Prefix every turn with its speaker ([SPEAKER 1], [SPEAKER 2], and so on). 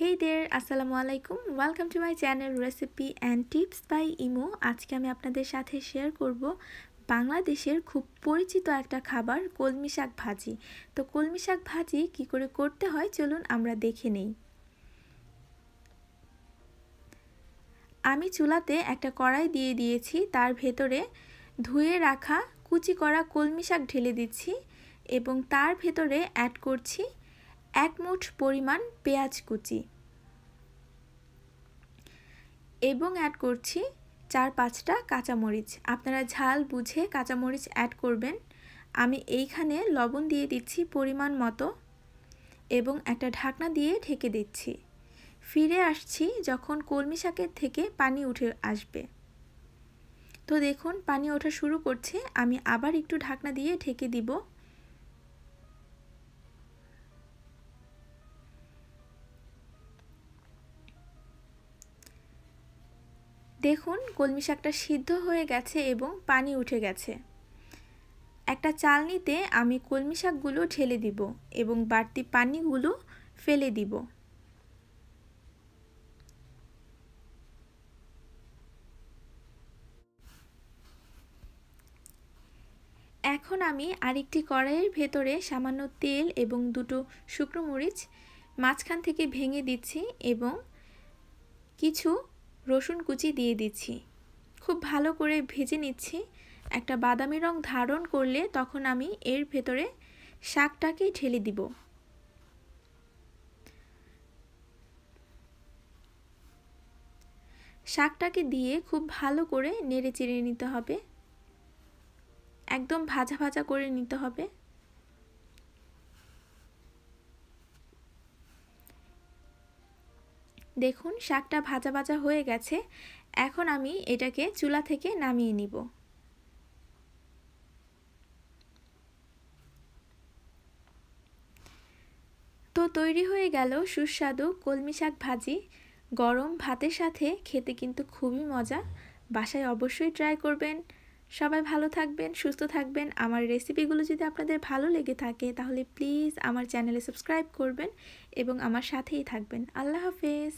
[SPEAKER 1] হেই দের আসসালামু আলাইকুম welcome to my channel recipe and tips by Emo আজকে আমি আপনাদের সাথে শেয়ার করব বাংলাদেশের খুব পরিচিত একটা খাবার কলমি শাক ভাজি তো কলমি শাক ভাজি কি করে করতে হয় চলুন আমরা দেখে নেই আমি চুলাতে একটা কড়াই দিয়ে দিয়েছি তার ভেতরে ধুয়ে রাখা কুচি করা কলমি শাক ঢেলে দিচ্ছি এবং তার ভেতরে অ্যাড করছি এক মুঠ পরিমাণ পেঁয়াজ কুচি এবং অ্যাড করছি চার পাঁচটা কাঁচামরিচ আপনারা ঝাল বুঝে কাঁচামরিচ অ্যাড করবেন আমি এইখানে লবণ দিয়ে দিচ্ছি পরিমাণ মতো এবং একটা ঢাকনা দিয়ে ঢেকে দিচ্ছি ফিরে আসছি যখন কলমি শাকের থেকে পানি উঠে আসবে তো দেখুন পানি ওঠা শুরু করছে আমি আবার একটু ঢাকনা দিয়ে ঢেকে দিব দেখুন কলমি শাকটা সিদ্ধ হয়ে গেছে এবং পানি উঠে গেছে একটা চালনিতে আমি কলমি শাকগুলো ঢেলে দিব এবং বাড়তি পানিগুলো ফেলে দিব এখন আমি আরেকটি কড়াইয়ের ভেতরে সামান্য তেল এবং দুটো শুকনো মরিচ মাঝখান থেকে ভেঙে দিচ্ছি এবং কিছু রসুন কুচি দিয়ে দিচ্ছি খুব ভালো করে ভেজে নিচ্ছি একটা বাদামি রং ধারণ করলে তখন আমি এর ভেতরে শাকটাকে ঢেলে দিব শাকটাকে দিয়ে খুব ভালো করে নেড়ে চেড়ে নিতে হবে একদম ভাজা ভাজা করে নিতে হবে দেখুন শাকটা ভাজা ভাজা হয়ে গেছে এখন আমি এটাকে চুলা থেকে নামিয়ে নিব তো তৈরি হয়ে গেল সুস্বাদু কলমি শাক ভাজি গরম ভাতের সাথে খেতে কিন্তু খুবই মজা বাসায় অবশ্যই ট্রাই করবেন সবাই ভালো থাকবেন সুস্থ থাকবেন আমার রেসিপিগুলো যদি আপনাদের ভালো লেগে থাকে তাহলে প্লিজ আমার চ্যানেলে সাবস্ক্রাইব করবেন এবং আমার সাথেই থাকবেন আল্লাহ হাফেজ